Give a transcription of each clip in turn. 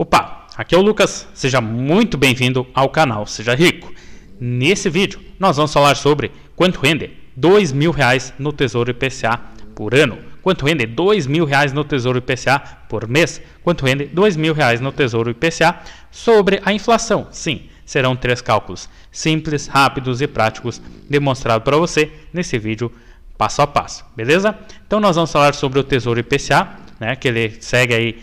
Opa, aqui é o Lucas, seja muito bem-vindo ao canal Seja Rico. Nesse vídeo nós vamos falar sobre quanto rende R$ mil no Tesouro IPCA por ano, quanto rende R$ mil no Tesouro IPCA por mês, quanto rende R$ mil no Tesouro IPCA sobre a inflação. Sim, serão três cálculos simples, rápidos e práticos demonstrados para você nesse vídeo passo a passo, beleza? Então nós vamos falar sobre o Tesouro IPCA, né, que ele segue aí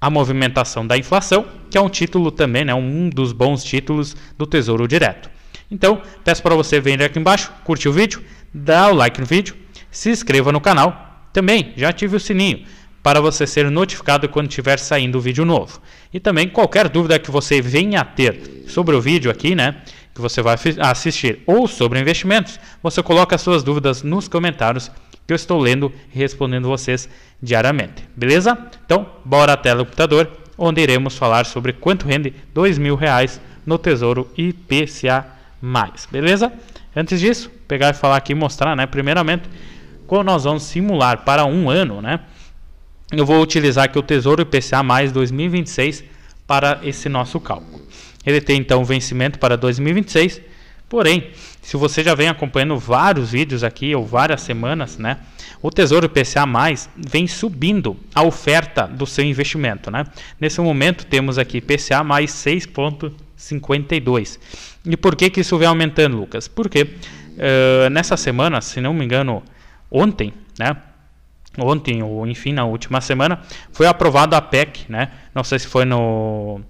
a Movimentação da Inflação, que é um título também, né, um dos bons títulos do Tesouro Direto. Então, peço para você vir aqui embaixo, curtir o vídeo, dá o like no vídeo, se inscreva no canal. Também já ative o sininho para você ser notificado quando estiver saindo o vídeo novo. E também qualquer dúvida que você venha a ter sobre o vídeo aqui, né, que você vai assistir ou sobre investimentos, você coloca suas dúvidas nos comentários que eu estou lendo e respondendo vocês diariamente. Beleza? Então, bora até o computador, onde iremos falar sobre quanto rende dois mil reais no Tesouro IPCA+. Beleza? Antes disso, pegar e falar aqui e mostrar, né? Primeiramente, quando nós vamos simular para um ano, né? Eu vou utilizar aqui o Tesouro IPCA 2026 para esse nosso cálculo. Ele tem então vencimento para 2026 Porém, se você já vem acompanhando vários vídeos aqui ou várias semanas, né, o Tesouro IPCA+ vem subindo a oferta do seu investimento, né? Nesse momento temos aqui IPCA mais 6.52. E por que que isso vem aumentando, Lucas? Porque uh, nessa semana, se não me engano, ontem, né, ontem ou enfim na última semana foi aprovado a PEC, né? Não sei se foi no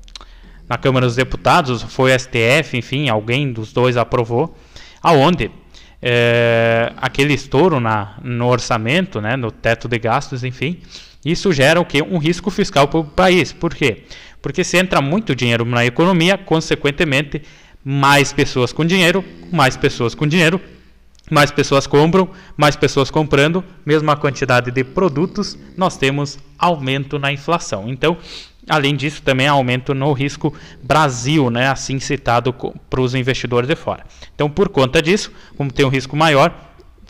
na Câmara dos Deputados, foi o STF, enfim, alguém dos dois aprovou, aonde é, aquele estouro na, no orçamento, né, no teto de gastos, enfim, isso gera o que? Um risco fiscal para o país. Por quê? Porque se entra muito dinheiro na economia, consequentemente, mais pessoas com dinheiro, mais pessoas com dinheiro, mais pessoas compram, mais pessoas comprando, mesma quantidade de produtos, nós temos aumento na inflação. Então, Além disso, também há aumento no risco Brasil, né, assim citado para os investidores de fora. Então, por conta disso, como tem um risco maior,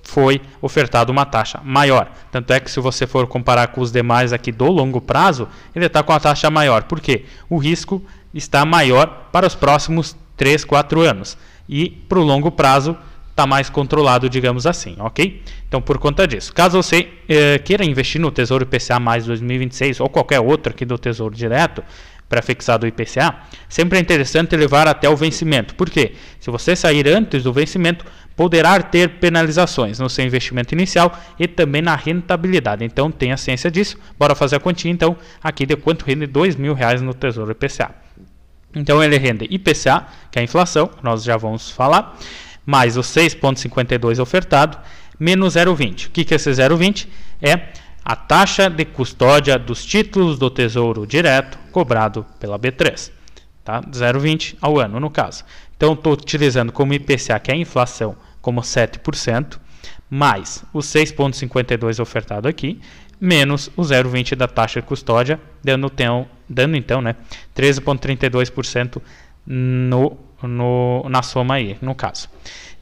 foi ofertado uma taxa maior. Tanto é que se você for comparar com os demais aqui do longo prazo, ele está com a taxa maior. Por quê? O risco está maior para os próximos 3, 4 anos. E para o longo prazo, está mais controlado, digamos assim, ok? Então, por conta disso, caso você eh, queira investir no Tesouro IPCA mais 2026 ou qualquer outro aqui do Tesouro Direto, para fixado do IPCA, sempre é interessante levar até o vencimento. porque Se você sair antes do vencimento, poderá ter penalizações no seu investimento inicial e também na rentabilidade. Então tenha ciência disso. Bora fazer a continha então aqui de quanto rende dois mil reais no Tesouro IPCA. Então ele rende IPCA, que é a inflação, nós já vamos falar mais os 6,52 ofertado, menos 0,20. O que, que é esse 0,20? É a taxa de custódia dos títulos do Tesouro Direto cobrado pela B3. Tá? 0,20 ao ano, no caso. Então, estou utilizando como IPCA, que é a inflação, como 7%, mais o 6,52 ofertado aqui, menos o 0,20 da taxa de custódia, dando, então, dando então né, 13,32% no no, na soma aí, no caso.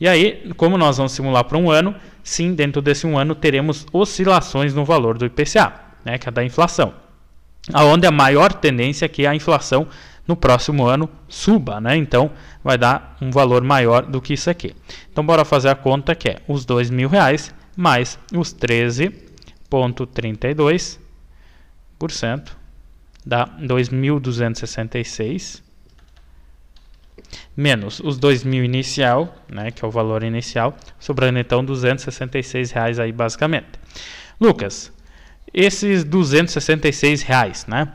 E aí, como nós vamos simular para um ano, sim, dentro desse um ano teremos oscilações no valor do IPCA, né, que é da inflação. Aonde a maior tendência é que a inflação no próximo ano suba, né? Então vai dar um valor maior do que isso aqui. Então bora fazer a conta que é os dois mil reais mais os 13,32% dá 2.266 menos os dois mil inicial, né, que é o valor inicial, sobrando então 266 reais aí basicamente. Lucas, esses 266 reais, né,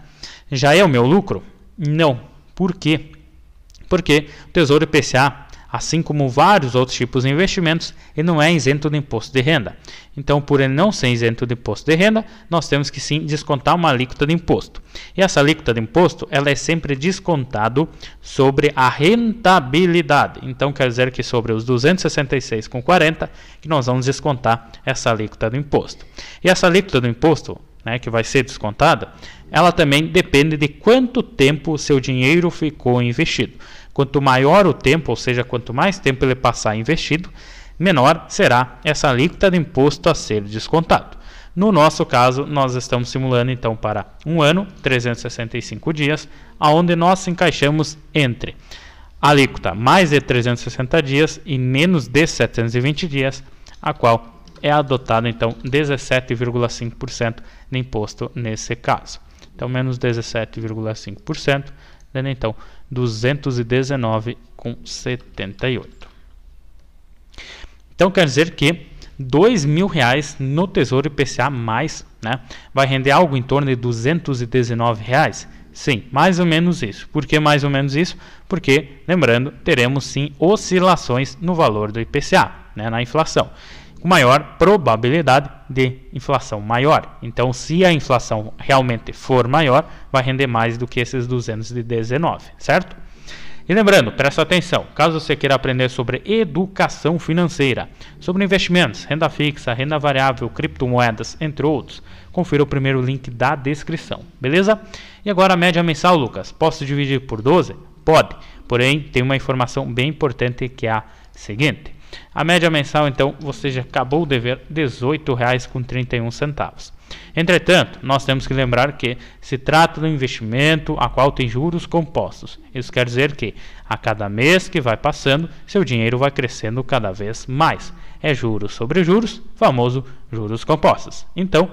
já é o meu lucro? Não. Por quê? Porque o Tesouro IPCA assim como vários outros tipos de investimentos, e não é isento do imposto de renda. Então, por ele não ser isento do imposto de renda, nós temos que sim descontar uma alíquota de imposto. E essa alíquota de imposto, ela é sempre descontado sobre a rentabilidade. Então, quer dizer que sobre os 266,40 que nós vamos descontar essa alíquota do imposto. E essa alíquota do imposto, né, que vai ser descontada, ela também depende de quanto tempo o seu dinheiro ficou investido. Quanto maior o tempo, ou seja, quanto mais tempo ele passar investido, menor será essa alíquota de imposto a ser descontado. No nosso caso, nós estamos simulando então para um ano, 365 dias, aonde nós encaixamos entre alíquota mais de 360 dias e menos de 720 dias, a qual é adotado então 17,5% de imposto nesse caso. Então menos 17,5%, dando então 219,78. Então quer dizer que dois mil reais no Tesouro IPCA mais, né, vai render algo em torno de 219 reais. Sim, mais ou menos isso. Por que mais ou menos isso? Porque, lembrando, teremos sim oscilações no valor do IPCA, né, na inflação maior probabilidade de inflação maior. Então, se a inflação realmente for maior, vai render mais do que esses 219, certo? E lembrando, presta atenção, caso você queira aprender sobre educação financeira, sobre investimentos, renda fixa, renda variável, criptomoedas, entre outros, confira o primeiro link da descrição, beleza? E agora a média mensal, Lucas, posso dividir por 12? Pode, porém tem uma informação bem importante que é a seguinte. A média mensal, então, você já acabou de ver R$ 18,31. Entretanto, nós temos que lembrar que se trata de um investimento a qual tem juros compostos. Isso quer dizer que a cada mês que vai passando, seu dinheiro vai crescendo cada vez mais. É juros sobre juros, famoso juros compostos. Então,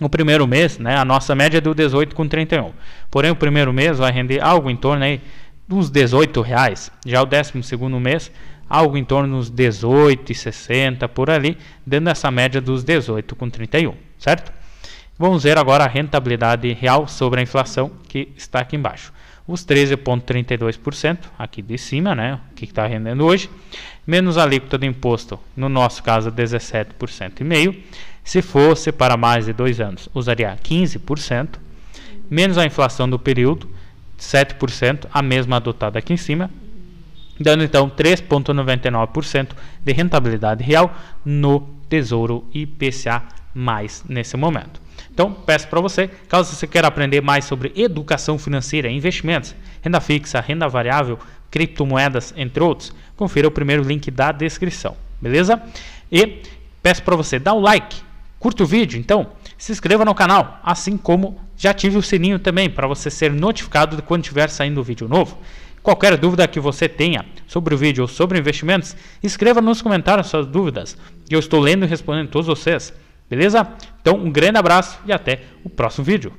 no primeiro mês, né, a nossa média é do 18,31. Porém, o primeiro mês vai render algo em torno aí dos R$ reais. Já o décimo segundo mês algo em torno dos 18 e 60 por ali, dentro dessa média dos 18 com 31, certo? Vamos ver agora a rentabilidade real sobre a inflação que está aqui embaixo. Os 13,32% aqui de cima, né? O que está rendendo hoje, menos a alíquota do imposto, no nosso caso 17,5%. Se fosse para mais de dois anos, usaria 15%, menos a inflação do período, 7%, a mesma adotada aqui em cima, dando então 3,99% de rentabilidade real no Tesouro IPCA mais nesse momento. Então, peço para você, caso você queira aprender mais sobre educação financeira, investimentos, renda fixa, renda variável, criptomoedas, entre outros, confira o primeiro link da descrição, beleza? E peço para você dar um like, curta o vídeo, então, se inscreva no canal, assim como já ative o sininho também para você ser notificado de quando estiver saindo vídeo novo. Qualquer dúvida que você tenha sobre o vídeo ou sobre investimentos, escreva nos comentários suas dúvidas. Eu estou lendo e respondendo todos vocês. Beleza? Então, um grande abraço e até o próximo vídeo.